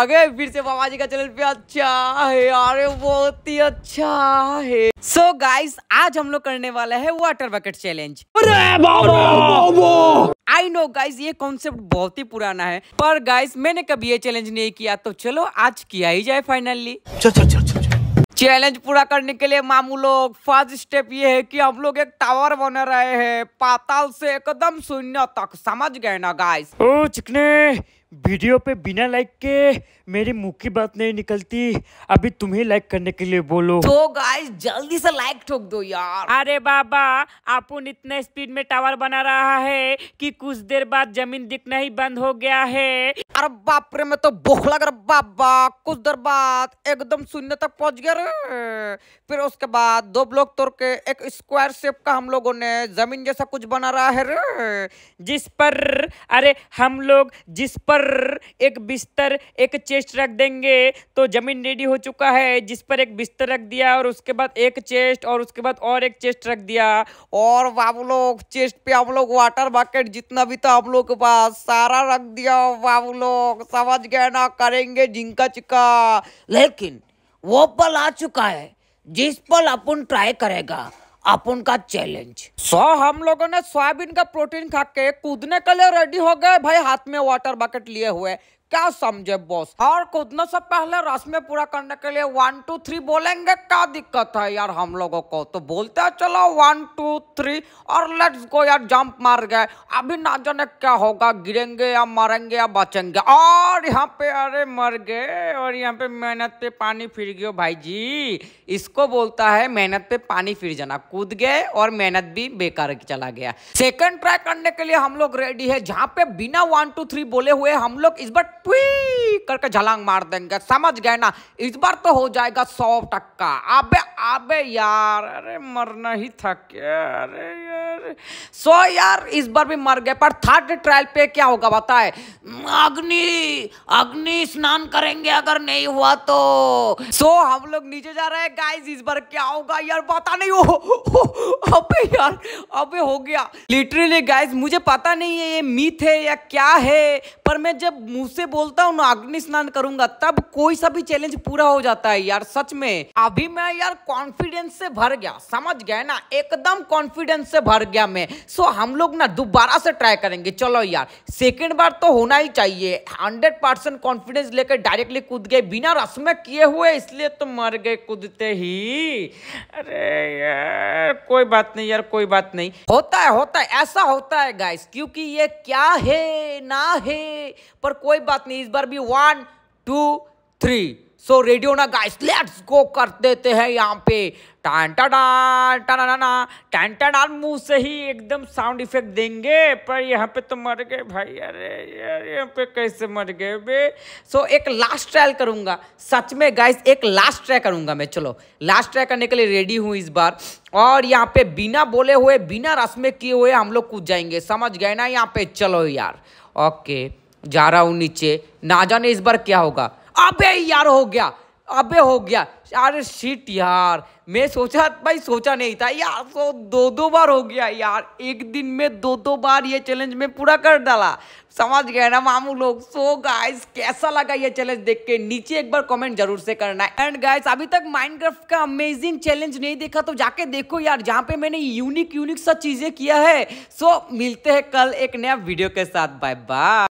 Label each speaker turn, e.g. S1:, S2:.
S1: आ गए फिर से बाबा जी का चैनल पे अच्छा है अरे बहुत ही अच्छा है सो so गाइस आज हम लोग करने वाले हैं water bucket challenge I know guys ये कॉन्सेप्ट बहुत ही पुराना है पर गाइस मैंने कभी ये चैलेंज नहीं किया तो चलो आज किया ही जाए फाइनली चैलेंज पूरा करने के लिए मामू लोग फर्स्ट स्टेप ये है कि हम लोग एक टावर बना रहे हैं पाताल से एकदम शून्य तक समझ गए ना गाइस ओ चिकने वीडियो पे बिना लाइक के मेरी मुंह की बात नहीं निकलती अभी तुम्हें लाइक करने के लिए बोलो तो गाइस जल्दी से लाइक ठोक दो यार अरे बाबा आपुन इतने स्पीड में टावर बना रहा है कि कुछ देर बाद जमीन दिखना ही बंद हो गया है अरे बाप रे मैं तो भूख लग रहा बाबा कुछ देर बाद एकदम शून्य तक पहुंच गया रे फिर उसके बाद दो ब्लॉक तोड़ के एक स्क्वायर शेप का हम लोगों ने जमीन जैसा कुछ बना रहा है रे जिस पर अरे हम लोग जिस पर पर एक बिस्तर एक चेस्ट रख देंगे तो ज़मीन रेडी हो चुका है जिस पर एक बिस्तर रख दिया और उसके बाद एक चेस्ट और उसके बाद और एक चेस्ट रख दिया और बाबू लोग चेस्ट पे आप लोग वाटर बकेट जितना भी था आप लोग के पास सारा रख दिया बाबू लोग समझ गए ना करेंगे झिंका चिका लेकिन वो पल आ चुका है जिस पल अपन ट्राई करेगा अपन का चैलेंज सो हम लोगों ने सोयाबीन का प्रोटीन खा के कूदने के लिए रेडी हो गए भाई हाथ में वाटर बकेट लिए हुए क्या समझे बॉस और कूदने से पहले रस्में पूरा करने के लिए वन टू थ्री बोलेंगे क्या दिक्कत है यार हम लोगों को तो बोलते हैं चलो वन टू थ्री और लेट्स गो यार जंप मार गए अभी ना जाने क्या होगा गिरेंगे या मरेंगे या बचेंगे और यहाँ पे अरे मर गए और यहाँ पे मेहनत पे पानी फिर गयो भाई जी इसको बोलता है मेहनत पे पानी फिर जाना कूद गए और मेहनत भी बेकार चला गया सेकंड ट्राई करने के लिए हम लोग रेडी है जहाँ पे बिना वन टू थ्री बोले हुए हम लोग इस बार पुई करके झलांग मार देंगे समझ गए ना इस बार तो हो जाएगा सौ टक्का अबे अबे यार अरे मरना ही था क्या अरे यार सो यार इस बार भी मर गए पर थर्ड ट्रायल पे क्या होगा बताए अग्नि अग्नि स्नान करेंगे अगर नहीं हुआ तो सो हम लोग नीचे जा रहे हैं गाइस इस बार क्या होगा यार पता नहीं हो अबे यार अबे हो गया लिटरली गाइज मुझे पता नहीं है ये मीथ है या क्या है पर मैं जब मुंह से बोलता हूँ ना अग्नि स्नान करूंगा तब कोई सा भी चैलेंज पूरा हो जाता है यार सच में अभी मैं यार कॉन्फिडेंस से भर गया समझ गया ना एकदम कॉन्फिडेंस से भर गया मैं सो हम लोग ना दोबारा से ट्राई करेंगे चलो यार सेकेंड बार तो होना ही चाहिए हंड्रेड परसेंट कॉन्फिडेंस लेकर डायरेक्टली कूद गए बिना रस्म किए हुए इसलिए तो मर गए कूदते ही अरे यार कोई बात बात नहीं यार कोई बात नहीं होता है होता है ऐसा होता है गाइस क्योंकि ये क्या है ना है पर कोई बात नहीं इस बार भी one two three so ready ना गाइस लेट्स गो कर देते हैं यहाँ पे टा टान ना टान टान मुंह से ही एकदम साउंड इफेक्ट देंगे पर यहाँ पे तो मर गए भाई अरे यार यहाँ पे कैसे मर गए बे सो so, एक लास्ट ट्रायल करूँगा सच में गाइस एक लास्ट ट्राई करूँगा मैं चलो लास्ट ट्राई करने के लिए रेडी हूँ इस बार और यहाँ पे बिना बोले हुए बिना रस्में किए हुए हम लोग कूद जाएंगे समझ गए ना यहाँ पे चलो यार ओके जा रहा हूँ नीचे ना जाने इस बार क्या होगा अबे यार हो गया अबे हो गया यार शिट यार मैं सोचा भाई सोचा नहीं था यार तो दो दो बार हो गया यार एक दिन में दो दो बार ये चैलेंज में पूरा कर डाला समझ गए ना मामू लोग सो गाइस कैसा लगा ये चैलेंज देख के नीचे एक बार कमेंट जरूर से करना है एंड गाइस अभी तक माइनक्राफ्ट का अमेजिंग चैलेंज नहीं देखा तो जाके देखो यार जहाँ पे मैंने यूनिक यूनिक सा चीजें किया है सो मिलते हैं कल एक नया वीडियो के साथ बाय बाय